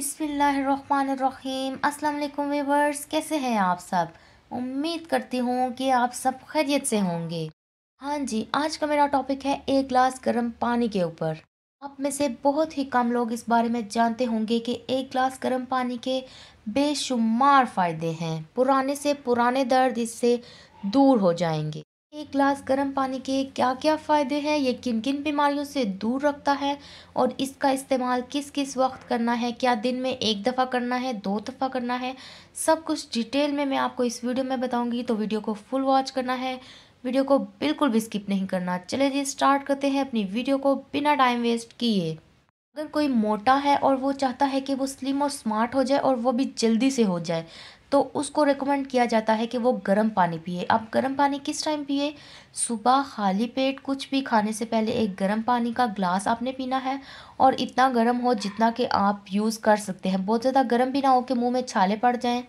बिसमीम अल्लाम वीवर्स कैसे हैं आप सब उम्मीद करती हूँ कि आप सब खैरियत से होंगे हाँ जी आज का मेरा टॉपिक है एक गिलास गर्म पानी के ऊपर आप में से बहुत ही कम लोग इस बारे में जानते होंगे कि एक गिलास गर्म पानी के बेशुमार फ़ायदे हैं पुराने से पुराने दर्द इससे दूर हो जाएंगे एक ग्लास गर्म पानी के क्या क्या फ़ायदे हैं ये किन किन बीमारियों से दूर रखता है और इसका इस्तेमाल किस किस वक्त करना है क्या दिन में एक दफ़ा करना है दो दफ़ा करना है सब कुछ डिटेल में मैं आपको इस वीडियो में बताऊंगी तो वीडियो को फुल वॉच करना है वीडियो को बिल्कुल भी स्किप नहीं करना चले जी स्टार्ट करते हैं अपनी वीडियो को बिना टाइम वेस्ट किए अगर कोई मोटा है और वो चाहता है कि वो स्लिम और स्मार्ट हो जाए और वो भी जल्दी से हो जाए तो उसको रिकमेंड किया जाता है कि वो गर्म पानी पिए आप गर्म पानी किस टाइम पिए सुबह खाली पेट कुछ भी खाने से पहले एक गर्म पानी का ग्लास आपने पीना है और इतना गर्म हो जितना कि आप यूज़ कर सकते हैं बहुत ज़्यादा गर्म भी ना हो कि मुँह में छाले पड़ जाएँ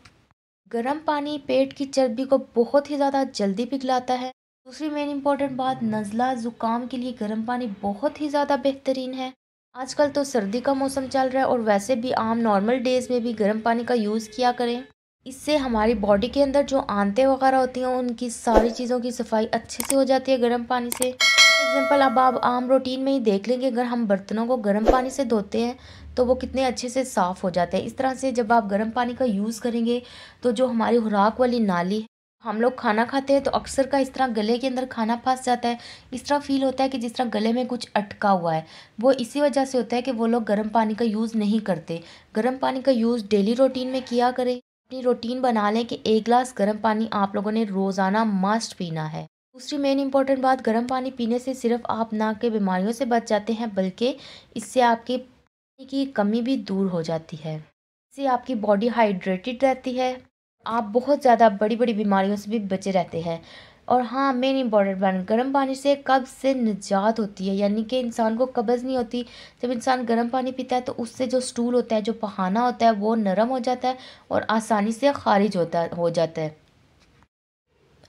गर्म पानी पेट की चर्बी को बहुत ही ज़्यादा जल्दी पिघलाता है दूसरी मेन इंपॉर्टेंट बात नज़ला ज़ुकाम के लिए गर्म पानी बहुत ही ज़्यादा बेहतरीन है आजकल तो सर्दी का मौसम चल रहा है और वैसे भी आम नॉर्मल डेज़ में भी गर्म पानी का यूज़ किया करें इससे हमारी बॉडी के अंदर जो आंतें वगैरह होती हैं उनकी सारी चीज़ों की सफाई अच्छे से हो जाती है गर्म पानी से एग्जाम्पल अब आप आम रूटीन में ही देख लेंगे अगर हम बर्तनों को गर्म पानी से धोते हैं तो वो कितने अच्छे से साफ़ हो जाते हैं इस तरह से जब आप गर्म पानी का यूज़ करेंगे तो जो हमारी खुराक वाली नाली हम लोग खाना खाते हैं तो अक्सर का इस तरह गले के अंदर खाना फंस जाता है इस तरह फील होता है कि जिस तरह गले में कुछ अटका हुआ है वो इसी वजह से होता है कि वो लोग गर्म पानी का यूज़ नहीं करते गर्म पानी का यूज़ डेली रूटीन में किया करें अपनी रूटीन बना लें कि एक गिलास गर्म पानी आप लोगों ने रोज़ाना मस्ट पीना है दूसरी मेन इंपॉर्टेंट बात गर्म पानी पीने से सिर्फ आप नाक के बीमारियों से बच जाते हैं बल्कि इससे आपकी पानी की कमी भी दूर हो जाती है इससे आपकी बॉडी हाइड्रेटेड रहती है आप बहुत ज़्यादा बड़ी बड़ी बीमारियों से भी बचे रहते हैं और हाँ मेन इम्पॉर्टेंट पॉइंट गर्म पानी से कब्ज़ से निजात होती है यानी कि इंसान को कब्ज़ नहीं होती जब इंसान गर्म पानी पीता है तो उससे जो स्टूल होता है जो पहाना होता है वो नरम हो जाता है और आसानी से खारिज होता हो जाता है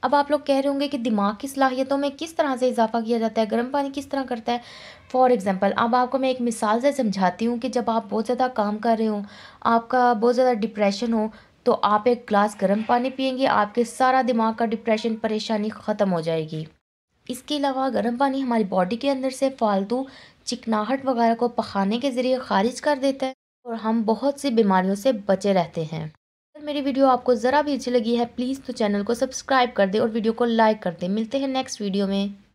अब आप लोग कह रहे होंगे कि दिमाग की सलाहियतों में किस तरह से इजाफा किया जाता है गर्म पानी किस तरह करता है फॉर एग्ज़ाम्पल अब आपको मैं एक मिसाल से समझाती हूँ कि जब आप बहुत ज़्यादा काम कर रहे हो आपका बहुत ज़्यादा डिप्रेशन हो तो आप एक ग्लास गर्म पानी पियेंगे आपके सारा दिमाग का डिप्रेशन परेशानी ख़त्म हो जाएगी इसके अलावा गर्म पानी हमारी बॉडी के अंदर से फालतू चिकनाहट वगैरह को पखाने के ज़रिए खारिज कर देता है और हम बहुत सी बीमारियों से बचे रहते हैं अगर मेरी वीडियो आपको ज़रा भी अच्छी लगी है प्लीज़ तो चैनल को सब्सक्राइब कर दें और वीडियो को लाइक कर दें मिलते हैं नेक्स्ट वीडियो में